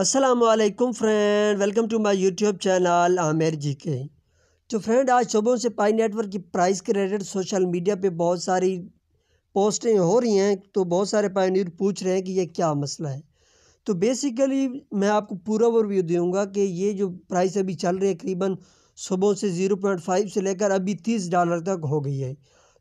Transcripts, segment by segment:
Aslam friend welcome to my YouTube channel Aamir ji के तो friend आज सुबह से पाई नेटवर्क की प्राइस के रिलेटेड सोशल मीडिया पे बहुत सारी पोस्टें हो रही हैं तो बहुत सारे न्यूज पूछ रहे हैं कि ये क्या मसला है तो बेसिकली मैं आपको पूरा ओवरव्यू दूंगा कि ये जो प्राइस अभी चल रही है करीबन सुबह से ज़ीरो पॉइंट फाइव से लेकर अभी तीस डॉलर तक हो गई है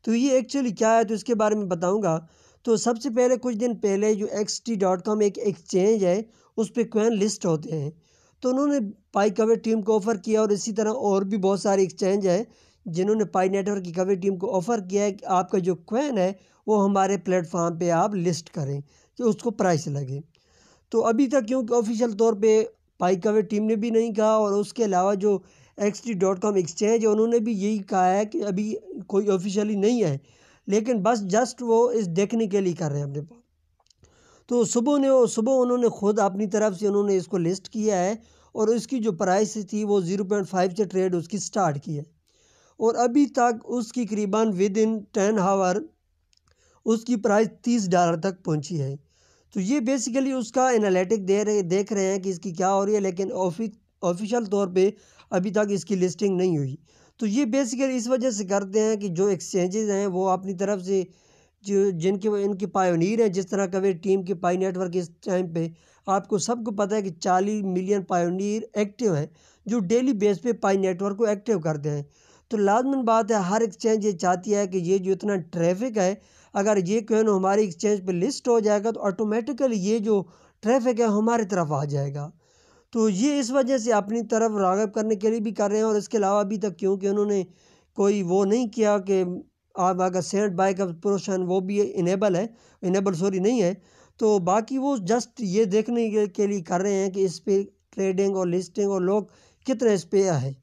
तो ये एक्चुअली क्या है तो इसके बारे में बताऊँगा तो सबसे पहले कुछ दिन पहले जो एक्स टी डॉट कॉम एक एक्सचेंज है उस पर क्वेन लिस्ट होते हैं तो उन्होंने पाई कवे टीम को ऑफ़र किया और इसी तरह और भी बहुत सारे एक्सचेंज है जिन्होंने पाई नेटवर्क की कवर टीम को ऑफ़र किया है कि आपका जो क्वेन है वो हमारे प्लेटफार्म पे आप लिस्ट करें कि उसको प्राइस लगे तो अभी तक क्योंकि ऑफिशियल तौर पे पाइक कवे टीम ने भी नहीं कहा और उसके अलावा जो X T dot com exchange है उन्होंने भी यही कहा है कि अभी कोई ऑफिशियली नहीं है लेकिन बस जस्ट वो इस देखने के लिए कर रहे हैं अपने पास तो सुबह ने सुबह उन्होंने खुद अपनी तरफ से उन्होंने इसको लिस्ट किया है और इसकी जो प्राइस थी वो ज़ीरो पॉइंट फाइव से ट्रेड उसकी स्टार्ट की है और अभी तक उसकी करीबन विद इन टेन हावर उसकी प्राइस तीस डॉलर तक पहुंची है तो ये बेसिकली उसका एनालिटिक दे रहे देख रहे हैं कि इसकी क्या हो रही है लेकिन ऑफिशियल तौर पे अभी तक इसकी लिस्टिंग नहीं हुई तो ये बेसिकली इस वजह से करते हैं कि जो एक्सचेंजेज़ हैं वो अपनी तरफ से जो जिनके इनके पायोनीर हैं जिस तरह कभी टीम के पाई नेटवर्क इस टाइम पर आपको सबको पता है कि चालीस मिलियन पायोनीर एक्टिव हैं जो डेली बेस पर पाई नेटवर्क को एक्टिव करते हैं तो लाजमन बात है हर एक्सचेंज ये चाहती है कि ये जो इतना ट्रैफिक है अगर ये क्यों तो हमारी एक्सचेंज पर लिस्ट हो जाएगा तो ऑटोमेटिकली ये जो ट्रैफिक है हमारी तरफ आ जाएगा तो ये इस वजह से अपनी तरफ रागब करने के लिए भी कर रहे हैं और इसके अलावा अभी तक क्योंकि उन्होंने कोई वो नहीं किया कि आप अगर सेंट बाइक का प्रोशन वो भी इनेबल है इनेबल सॉरी नहीं है तो बाकी वो जस्ट ये देखने के लिए कर रहे हैं कि इस पर ट्रेडिंग और लिस्टिंग और लोग कितने इस पर है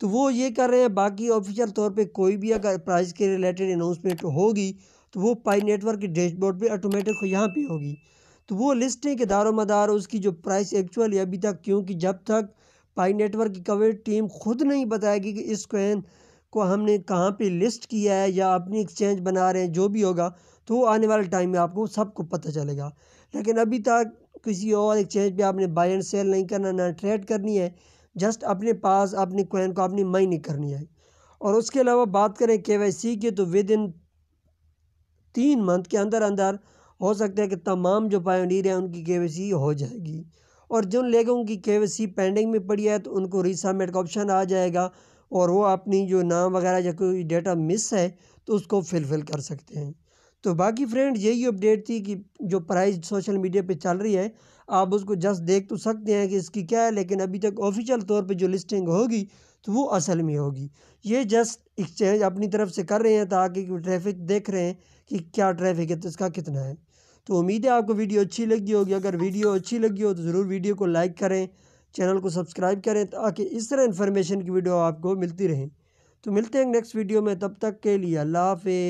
तो वो ये कर रहे हैं बाकी ऑफिशियल तौर पे कोई भी अगर प्राइस के रिलेटेड अनाउंसमेंट होगी तो वो पाई नेटवर्क के डैशबोर्ड पे ऑटोमेटिक यहाँ पे होगी तो वो लिस्टें के दारो मदार उसकी जो प्राइस एक्चुअली अभी तक क्योंकि जब तक पाई नेटवर्क की कवरेज टीम खुद नहीं बताएगी कि इस क्वेन को हमने कहाँ पे लिस्ट किया है या अपनी एक्सचेंज बना रहे हैं जो भी होगा तो आने वाले टाइम में आपको सबको पता चलेगा लेकिन अभी तक किसी और एक्सचेंज पे आपने बाय एंड सेल नहीं करना ना ट्रेड करनी है जस्ट अपने पास अपनी कोइन को अपनी मई नहीं करनी है और उसके अलावा बात करें के वाई सी की तो विद इन तीन मंथ के अंदर अंदर हो सकता है कि तमाम जो पायोनीर हैं उनकी के वाई सी हो जाएगी और जिन लोगों की के वाई सी पेंडिंग में पड़ी है तो उनको रीसबमिट का ऑप्शन आ जाएगा और वो अपनी जो नाम वगैरह या कोई डेटा मिस है तो उसको फिलफिल कर सकते हैं तो बाकी फ्रेंड यही अपडेट थी कि जो प्राइस सोशल मीडिया पे चल रही है आप उसको जस्ट देख तो सकते हैं कि इसकी क्या है लेकिन अभी तक ऑफिशियल तौर पे जो लिस्टिंग होगी तो वो असल में होगी ये जस्ट एक्सचेंज अपनी तरफ से कर रहे हैं ताकि ट्रैफिक देख रहे हैं कि क्या ट्रैफिक है तो इसका कितना है तो उम्मीद है आपको वीडियो अच्छी लगी होगी अगर वीडियो अच्छी लगी हो तो ज़रूर वीडियो को लाइक करें चैनल को सब्सक्राइब करें ताकि इस तरह इन्फॉर्मेशन की वीडियो आपको मिलती रहे तो मिलते हैं नेक्स्ट वीडियो में तब तक के लिए अल्लाह हाफि